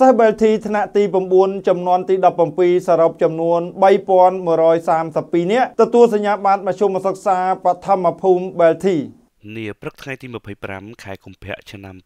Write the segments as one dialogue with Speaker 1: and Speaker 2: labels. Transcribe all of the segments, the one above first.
Speaker 1: សិស្សបេលធីថ្នាក់ទី9ចំនួនទី17សរុបចំនួន3132នាក់ទទួលសញ្ញាបត្រមធ្យមសិក្សាបឋមភូមិបេលធីនាព្រឹកថ្ងៃទី25ខែកុម្ភៈឆ្នាំ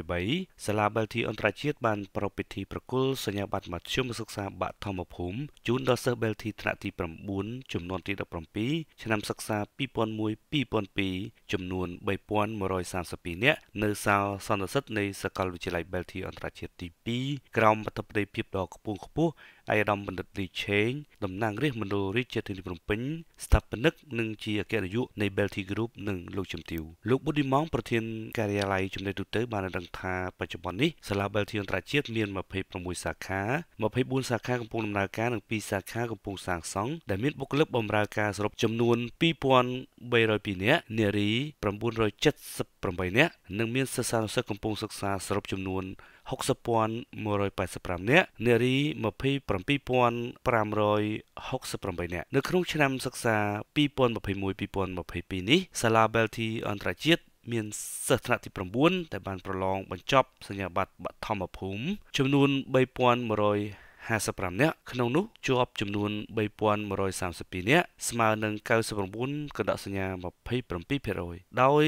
Speaker 1: 2023សាលាបលធីអន្តរជាតិបានប្រពៃពិធីប្រគល់សញ្ញាបត្រមធ្យមសិក្សាបាក់ធម្មភូមិជូនដល់សិស្សបលធីថ្នាក់ទី9ចំនួនទី17ឆ្នាំសិក្សា2001-2002ចំនួន3132នាក់នៅសាលសន្និសិទនៃសាកលវិទ្យាល័យបលធីអន្តរជាតិទី2ក្រោមអធិបតីភាពដ៏ខ្ពង់ខ្ពស់ឯកឧត្តមបណ្ឌិតលីឆេងតំណាងរាជមណ្ឌលរាជធានីភ្នំពេញស្ថាបនិកនិងជាអគ្គនាយកនៃ Belty Group និងលោកជំទាវ Bellevue លោកប៊ុឌីម៉ងប្រធានការិយាល័យចំណេះទូទៅបានដឹងថាបច្ចុប្បន្ននេះសាលា Bellevue អន្តរជាតិមាន26សាខា24សាខាកំពុងដំណើរការនិង2សាខាកំពុងសាងសង់ដែលមានបុគ្គលិកបម្រើការសរុបចំនួន2302នាក់នារី978នាក់និងមានសិស្សានុសិស្សកំពុងសិក្សាសរុបចំនួន1 60185នាក់នារី27568នាក់នៅក្នុងឆ្នាំសិក្សា2021-2022នេះសាលា Belty អន្តរជាតិមានសិស្សថ្នាក់ទី9ដែលបានប្រឡងបញ្ចប់សញ្ញាបត្របឋមភូមិចំនួន3100 55នាក់ក្នុងនោះជាប់ចំនួន3132នាក់ស្មើនឹង99កណ្ដកសញ្ញា27%ដោយ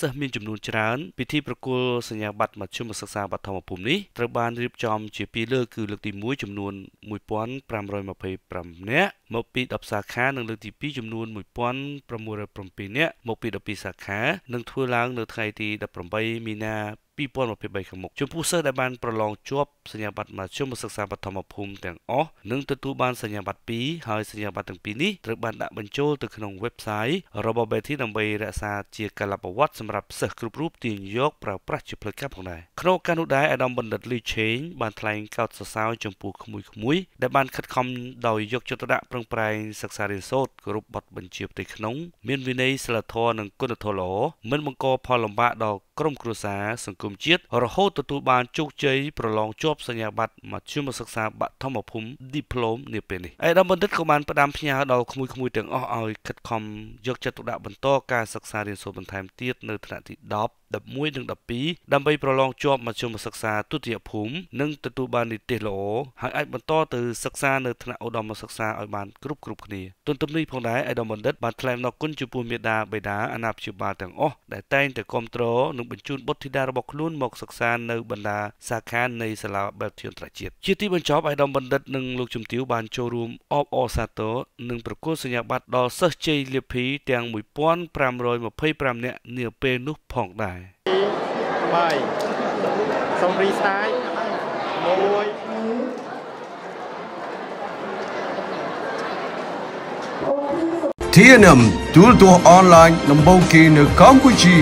Speaker 1: សិស្សមានចំនួនច្រើន ពិធីប្រគល់សញ្ញាបត្រមធ្យមសិក្សាបឋមភូមិនេះត្រូវបានរៀបចំជាពីរលើកគឺលើកទី1ចំនួន1525នាក់មកពី10សាខានិងលើកទី2ចំនួន1607នាក់មកពី12សាខានឹងធ្វើឡើងនៅថ្ងៃទី18មីនា2023ខាងមុខចំពោះសិស្សដែលបានប្រឡងជាប់សញ្ញាបត្រមធ្យមសិក្សាបឋមភូមិទាំងអស់នឹងទទួលបានសញ្ញាបត្រ2ហើយសញ្ញាបត្រទាំងពីរនេះត្រូវបានដាក់បញ្ចូលទៅក្នុង website របស់ BETI ដើម្បីរក្សាជាកលបវត្តសម្រាប់សិស្សគ្រប់រូបទាញយកប្រើប្រាស់ជាផ្លូវការផងដែរក្នុងឱកាសនោះដែរអាដាមបណ្ឌិតលីឆេងបានថ្លែងកោតសរសើរចំពោះក្មួយៗដែលបានខិតខំដោយយកចិត្តទុកដាក់ប្រឹងប្រែងសិក្សារៀនសូត្រគ្រប់បទបញ្ជាផ្ទៃក្នុង មានវិន័យសិលធម៌និងគុណធម៌ល្អមិនបង្កផលលំបាកដល់ក្រុមគ្រួសារសង្គមជាតិរហូតទទួលបានជោគជ័យប្រឡងជាប់សញ្ញាបត្រមធ្យមសិក្សាបឋមភូមិ Diploma នាពេលនេះឯកឧត្តមបណ្ឌិតក៏បានផ្ដាំផ្ញើដល់ក្មួយៗទាំងអស់ឲ្យខិតខំយកចិត្តទុកដាក់បន្តការសិក្សារៀនសូត្របន្ថែមទៀតនៅថ្នាក់ទី10 11និង12ដើម្បីប្រឡងជាប់មធ្យមសិក្សាទុតិយភូមិនិងទទួលបាននិទេសល្អហើយអាចបន្តទៅសិក្សានៅថ្នាក់ឧត្តមសិក្សាឲ្យបានគ្រប់គ្រប់គ្នាទន្ទឹមនេះផងដែរអាយដមបណ្ឌិតបានថ្លែងអំណរគុណចំពោះមេដាបេដាអាណាព្យាបាលទាំងអស់ដែលតែងតែគ្រប់គ្រងនិងបញ្ជូនបុត្រធីតារបស់ខ្លួនមកសិក្សានៅបណ្ដាសាខានៃសាលាបែបជាអន្តរជាតិជាទីបញ្ចប់អាយដមបណ្ឌិតនិងលោកជំទាវបានចូលរួមអបអរសាទរនិងប្រគល់សញ្ញាបត្រដល់សិស្សជ័យលាភី ទាំង1525នាក់នាពេលនោះផងដែរ3សូមរីសាយ1ធានមទូលទស្សន៍អនឡាញដំបូងគេនៅកម្ពុជា